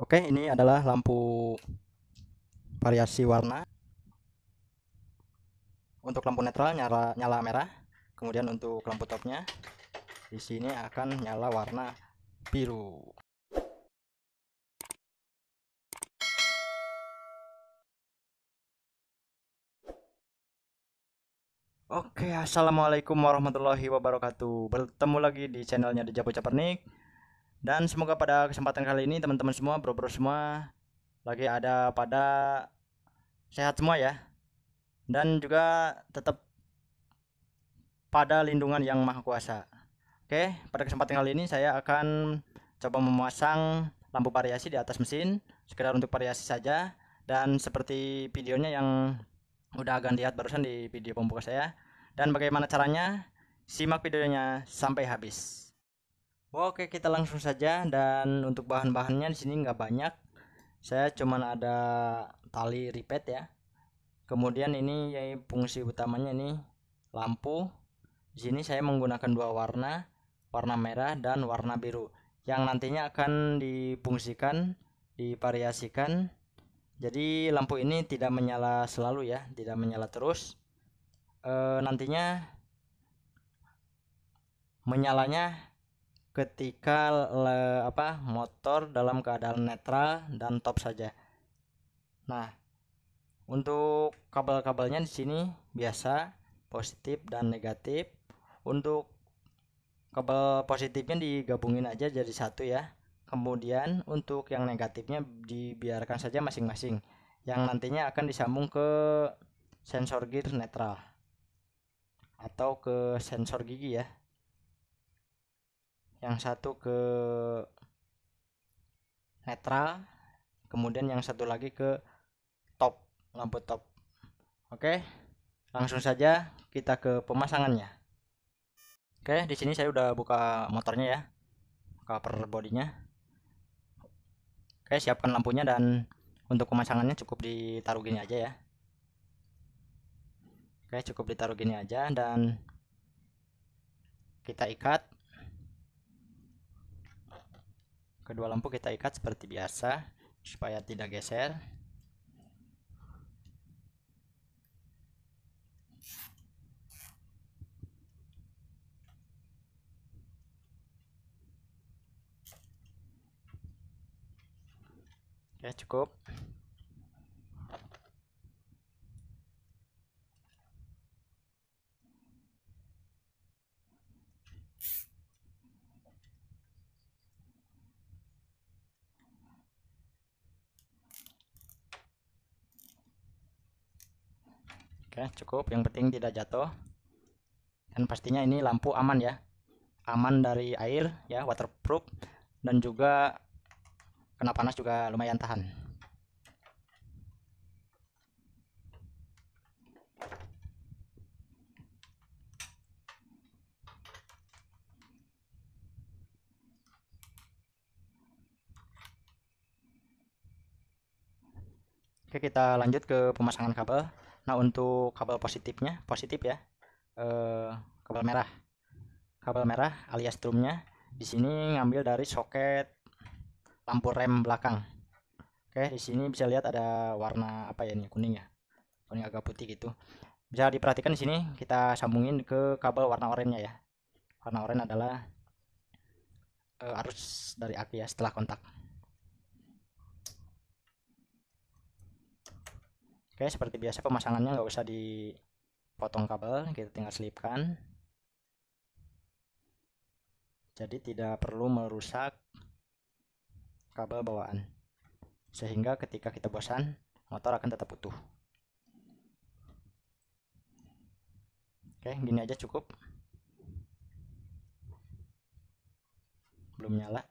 Oke, ini adalah lampu variasi warna. Untuk lampu netral nyala nyala merah. Kemudian untuk lampu topnya di sini akan nyala warna biru. Oke, assalamualaikum warahmatullahi wabarakatuh. Bertemu lagi di channelnya The Japo Capernik. Dan semoga pada kesempatan kali ini teman-teman semua, bro-bro semua lagi ada pada sehat semua ya. Dan juga tetap pada lindungan yang maha kuasa. Oke, pada kesempatan kali ini saya akan coba memasang lampu variasi di atas mesin sekedar untuk variasi saja dan seperti videonya yang udah agak lihat barusan di video pembuka saya dan bagaimana caranya simak videonya sampai habis Oke kita langsung saja dan untuk bahan-bahannya di sini nggak banyak. Saya cuman ada tali ripet ya. Kemudian ini fungsi utamanya ini lampu. Di sini saya menggunakan dua warna, warna merah dan warna biru yang nantinya akan difungsikan, divariasikan. Jadi lampu ini tidak menyala selalu ya, tidak menyala terus. E, nantinya menyalanya ketika le, apa motor dalam keadaan netral dan top saja. Nah, untuk kabel-kabelnya di sini biasa positif dan negatif. Untuk kabel positifnya digabungin aja jadi satu ya. Kemudian untuk yang negatifnya dibiarkan saja masing-masing yang nantinya akan disambung ke sensor gear netral atau ke sensor gigi ya yang satu ke netral kemudian yang satu lagi ke top lampu top oke langsung saja kita ke pemasangannya oke di sini saya udah buka motornya ya cover bodinya oke siapkan lampunya dan untuk pemasangannya cukup ditaruh gini aja ya oke cukup ditaruh gini aja dan kita ikat kedua lampu kita ikat seperti biasa supaya tidak geser ya cukup. Oke, cukup. Yang penting tidak jatuh. Dan pastinya ini lampu aman ya. Aman dari air ya, waterproof dan juga kena panas juga lumayan tahan. Oke, kita lanjut ke pemasangan kabel. Nah untuk kabel positifnya, positif ya, eh, kabel merah, kabel merah alias drumnya, di sini ngambil dari soket lampu rem belakang. Oke, di sini bisa lihat ada warna apa ya ini kuning ya, kuning agak putih gitu. Bisa diperhatikan di sini kita sambungin ke kabel warna oranye ya. Warna oranye adalah eh, arus dari aki ya setelah kontak. Oke, seperti biasa pemasangannya nggak usah dipotong kabel, kita tinggal selipkan. Jadi tidak perlu merusak kabel bawaan. Sehingga ketika kita bosan, motor akan tetap utuh. Oke, gini aja cukup. Belum nyala.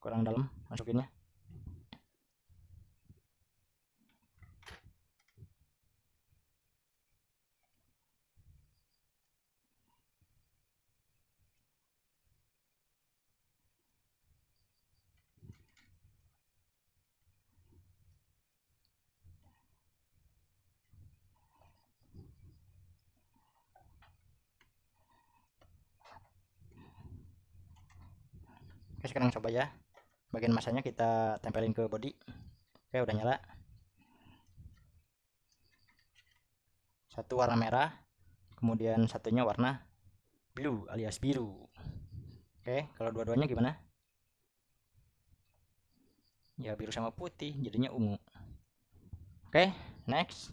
Kurang dalam masukinnya. oke sekarang coba ya bagian masanya kita tempelin ke body oke udah nyala satu warna merah kemudian satunya warna blue alias biru oke kalau dua-duanya gimana ya biru sama putih jadinya ungu oke next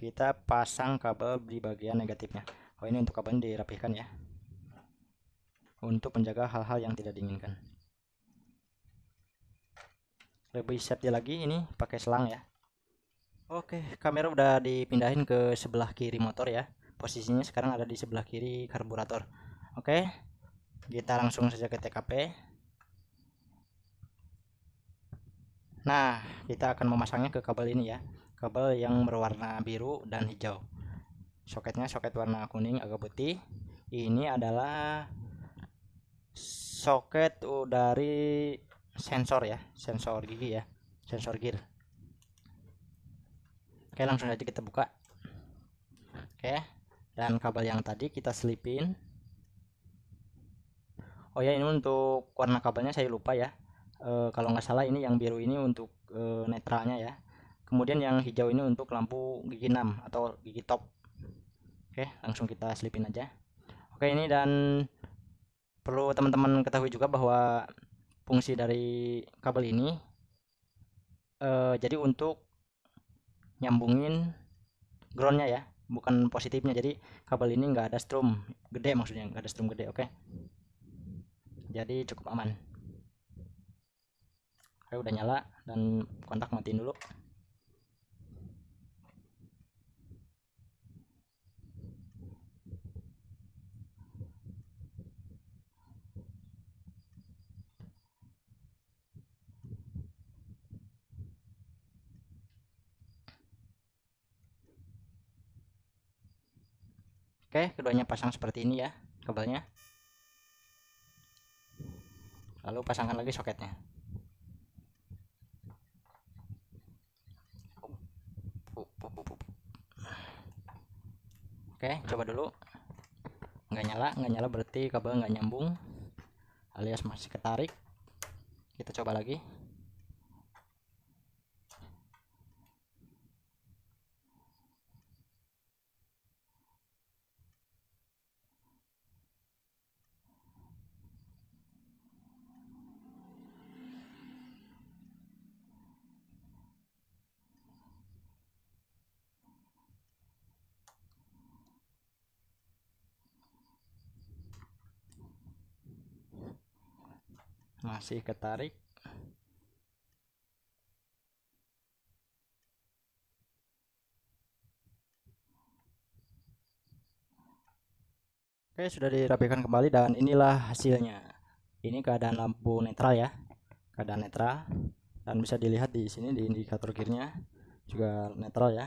kita pasang kabel di bagian negatifnya oh ini untuk kabelnya dirapihkan ya untuk menjaga hal-hal yang tidak diinginkan hmm. lebih safety lagi ini pakai selang ya oke kamera udah dipindahin ke sebelah kiri motor ya posisinya sekarang ada di sebelah kiri karburator oke kita langsung saja ke TKP nah kita akan memasangnya ke kabel ini ya kabel yang berwarna biru dan hijau soketnya soket warna kuning agak putih ini adalah soket oh, dari sensor ya sensor gigi ya sensor gear oke langsung aja kita buka oke dan kabel yang tadi kita selipin oh ya ini untuk warna kabelnya saya lupa ya e, kalau nggak salah ini yang biru ini untuk e, netralnya ya kemudian yang hijau ini untuk lampu gigi 6 atau gigi top oke langsung kita selipin aja oke ini dan perlu teman-teman ketahui juga bahwa fungsi dari kabel ini uh, jadi untuk nyambungin groundnya ya bukan positifnya jadi kabel ini nggak ada strum gede maksudnya nggak ada strum gede oke okay? jadi cukup aman Oke, udah nyala dan kontak matiin dulu Oke, keduanya pasang seperti ini ya kabelnya. Lalu pasangkan lagi soketnya. Oke, coba dulu. Nggak nyala, nggak nyala berarti kabel nggak nyambung, alias masih ketarik. Kita coba lagi. masih ketarik Oke sudah dirapikan kembali dan inilah hasilnya ini keadaan lampu netral ya keadaan netral dan bisa dilihat di sini di indikator gearnya juga netral ya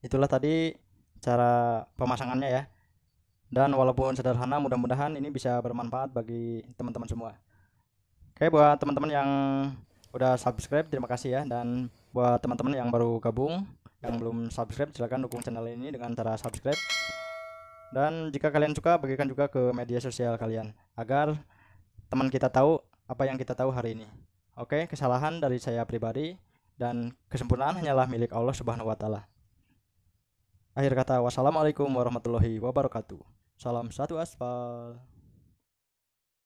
itulah tadi cara pemasangannya ya dan walaupun sederhana mudah-mudahan ini bisa bermanfaat bagi teman-teman semua oke buat teman-teman yang udah subscribe terima kasih ya dan buat teman-teman yang baru gabung yang belum subscribe silahkan dukung channel ini dengan cara subscribe dan jika kalian suka bagikan juga ke media sosial kalian agar teman kita tahu apa yang kita tahu hari ini oke kesalahan dari saya pribadi dan kesempurnaan hanyalah milik Allah Subhanahu wa taala Akhir kata, wassalamualaikum warahmatullahi wabarakatuh. Salam satu aspal.